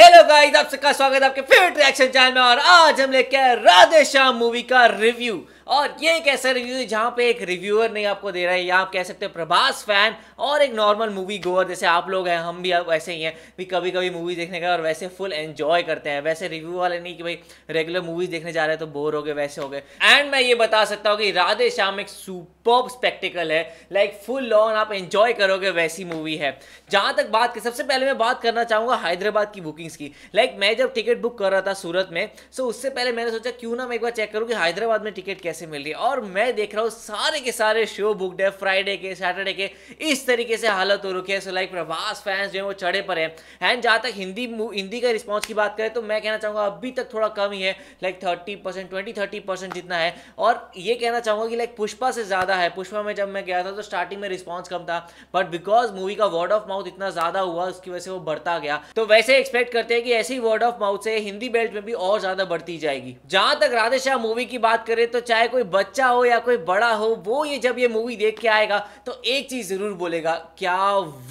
hello guys आप सबका स्वागत है आपके फेवरेट रिएक्शन चैनल में और आज हम लेके आए राधे श्याम मूवी का रिव्यू और ये एक ऐसा रिव्यू है जहाँ पे एक रिव्यूअर नहीं आपको दे रहा है या आप कह सकते हैं प्रभास फैन और एक नॉर्मल मूवी गोअर जैसे आप लोग हैं हम भी वैसे ही हैं भी कभी कभी मूवी देखने का और वैसे फुल एन्जॉय करते हैं वैसे रिव्यू वाले नहीं कि भाई रेगुलर मूवीज़ देखने जा रहे हैं तो बोर हो गए वैसे हो गए एंड मैं ये बता सकता हूँ कि राधे श्याम एक सुपर स्पेक्टिकल है लाइक फुल ऑन आप एन्जॉय करोगे वैसी मूवी है जहाँ तक बात की सबसे पहले मैं बात करना चाहूँगा हैदराबाद की बुकिंग्स की लाइक मैं जब टिकट बुक कर रहा था सूरत में सो उससे पहले मैंने सोचा क्यों ना मैं एक बार चेक करूँ कि हैदराबाद में टिकट कैसे कैसे मिल रही है और मैं देख रहा हूँ सारे के सारे शो बुकड है फ्राइडे के सैटरडे के इस तरीके से हालत हो रखी है सो लाइक प्रभास फैंस जो है वो चढ़े पर है एंड जहाँ तक हिंदी हिंदी का रिस्पॉन्स की बात करें तो मैं कहना चाहूँगा अभी तक थोड़ा कम ही है like thirty percent twenty thirty percent जितना है और ये कहना चाहूँगा कि लाइक पुष्पा से ज़्यादा है पुष्पा में जब मैं गया था तो स्टार्टिंग में रिस्पॉन्स कम था बट बिकॉज मूवी का वर्ड ऑफ माउथ इतना ज़्यादा हुआ उसकी वजह से वो बढ़ता गया तो वैसे एक्सपेक्ट करते हैं कि ऐसी वर्ड ऑफ माउथ से हिंदी बेल्ट में भी और ज़्यादा बढ़ती जाएगी जहाँ तक राधे मूवी की बात करें तो चाहे कोई बच्चा हो या कोई बड़ा हो वो ये जब ये मूवी देख के आएगा तो एक चीज़ ज़रूर बोलेगा क्या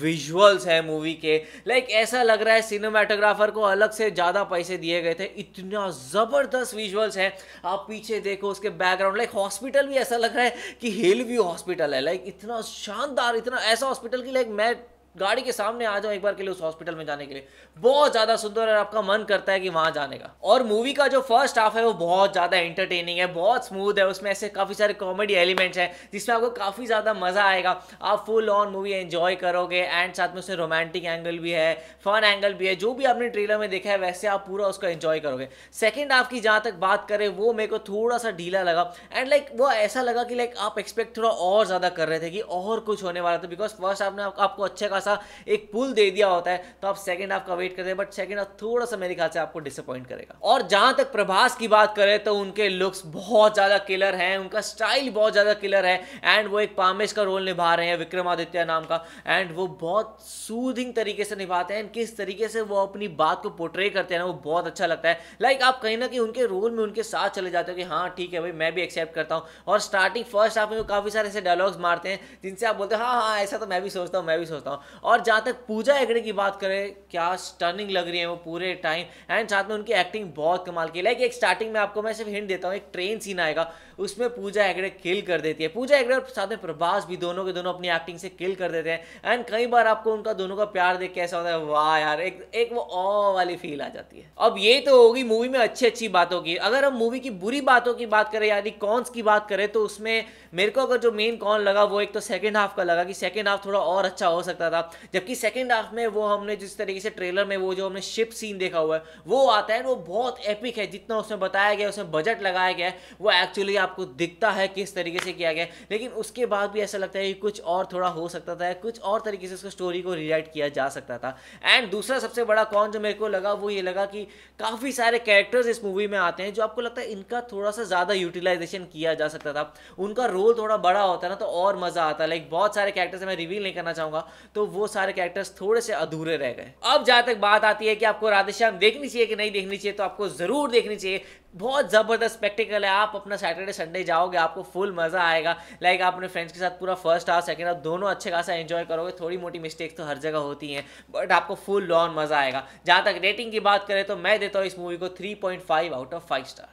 विजुअल्स है मूवी के लाइक ऐसा लग रहा है सिनेमाटोग्राफर को अलग से ज़्यादा पैसे दिए गए थे इतना ज़बरदस्त विजुअल्स है आप पीछे देखो उसके बैकग्राउंड लाइक हॉस्पिटल भी ऐसा लग रहा है कि हिल व्यू हॉस्पिटल है लाइक इतना शानदार इतना ऐसा हॉस्पिटल की लाइक मैं गाड़ी के सामने आ जाओ एक बार के लिए उस हॉस्पिटल में जाने के लिए बहुत ज़्यादा सुंदर और आपका मन करता है कि वहां जाने का और मूवी का जो फर्स्ट हाफ है वो बहुत ज़्यादा एंटरटेनिंग है बहुत स्मूथ है उसमें ऐसे काफ़ी सारे कॉमेडी एलिमेंट्स हैं जिसमें आपको काफ़ी ज़्यादा मज़ा आएगा आप फुल ऑन मूवी एंजॉय करोगे एंड साथ में उसमें रोमांटिक एंगल भी है फन एंगल भी है जो भी आपने ट्रेलर में देखा है वैसे आप पूरा उसको एंजॉय करोगे सेकेंड हाफ की जहाँ तक बात करें वो मेरे को थोड़ा सा ढीला लगा एंड लाइक वो ऐसा लगा कि लाइक आप एक्सपेक्ट थोड़ा और ज़्यादा कर रहे थे कि और कुछ होने वाला था बिकॉज फर्स्ट हाफ ने आपको अच्छा का थोड़ा सा एक पुल दे दिया होता है तो आप सेकेंड हाफ का वेट करते हैं बट सेकेंड हाफ थोड़ा सा मेरे ख्याल से आपको डिसअपॉइंट करेगा और जहां तक प्रभास की बात करें तो उनके लुक्स बहुत ज़्यादा किलर हैं उनका स्टाइल बहुत ज़्यादा किलर है एंड वो एक पामेश का रोल निभा रहे हैं विक्रमादित्य नाम का एंड वो बहुत सूदिंग तरीके से निभाते हैं किस तरीके से वो अपनी बात को पोर्ट्रे करते हैं ना वो बहुत अच्छा लगता है लाइक like आप कहीं ना कहीं उनके रोल में उनके साथ चले जाते हो कि हाँ ठीक है भाई मैं भी एक्सेप्ट करता हूँ और स्टार्टिंग फर्स्ट हाफ में वो काफ़ी सारे ऐसे डायलॉग्स मारते हैं जिनसे आप बोलते हैं हाँ हाँ ऐसा तो मैं भी सोचता हूँ मैं भी सोचता हूँ और जहाँ तक पूजा एगड़े की बात करें क्या स्टर्निंग लग रही है वो पूरे टाइम एंड साथ में उनकी एक्टिंग बहुत कमाल की लाइक एक स्टार्टिंग में आपको मैं सिर्फ हिंट देता हूँ एक ट्रेन सीन आएगा उसमें पूजा एगड़े किल कर देती है पूजा एगड़े और साथ में प्रभास भी दोनों के दोनों अपनी एक्टिंग से किल कर देते हैं एंड कई बार आपको उनका दोनों का प्यार देख के ऐसा होता है वाह यार एक एक वो ओ वाली फील आ जाती है अब ये तो होगी मूवी में अच्छी अच्छी बातों की अगर हम मूवी की बुरी बातों की बात करें यानी कॉन्स की बात करें तो उसमें मेरे को अगर जो मेन कॉन लगा वो एक तो सेकेंड हाफ का लगा कि सेकेंड हाफ थोड़ा और अच्छा हो सकता था था जबकि सेकेंड हाफ में वो हमने जिस तरीके से ट्रेलर में वो जो हमने शिप सीन देखा हुआ है वो आता है वो बहुत एपिक है जितना उसमें बताया गया उसमें बजट लगाया गया वो एक्चुअली आपको दिखता है किस तरीके से किया गया लेकिन उसके बाद भी ऐसा लगता है कि कुछ और थोड़ा हो सकता था कुछ और तरीके से उसको स्टोरी को रिलेट किया जा सकता था एंड दूसरा सबसे बड़ा कौन जो मेरे को लगा वो ये लगा कि काफ़ी सारे कैरेक्टर्स इस मूवी में आते हैं जो आपको लगता है इनका थोड़ा सा ज़्यादा यूटिलाइजेशन किया जा सकता था उनका रोल थोड़ा बड़ा होता ना तो और मज़ा आता लाइक बहुत सारे कैरेक्टर्स मैं रिवील नहीं करना चाहूँगा तो वो सारे कैरेक्टर्स थोड़े से अधूरे रह गए अब जहाँ तक बात आती है कि आपको राधेश्याम देखनी चाहिए कि नहीं देखनी चाहिए तो आपको ज़रूर देखनी चाहिए बहुत ज़बरदस्त स्पेक्टिकल है आप अपना सैटरडे संडे जाओगे आपको फुल मज़ा आएगा लाइक आप अपने फ्रेंड्स के साथ पूरा फर्स्ट हाफ सेकेंड हाफ दोनों अच्छे खासा एंजॉय करोगे थोड़ी मोटी मिस्टेक तो हर जगह होती हैं बट आपको फुल लॉन मज़ा आएगा जहाँ तक रेटिंग की बात करें तो मैं देता हूँ इस मूवी को three point five out of five star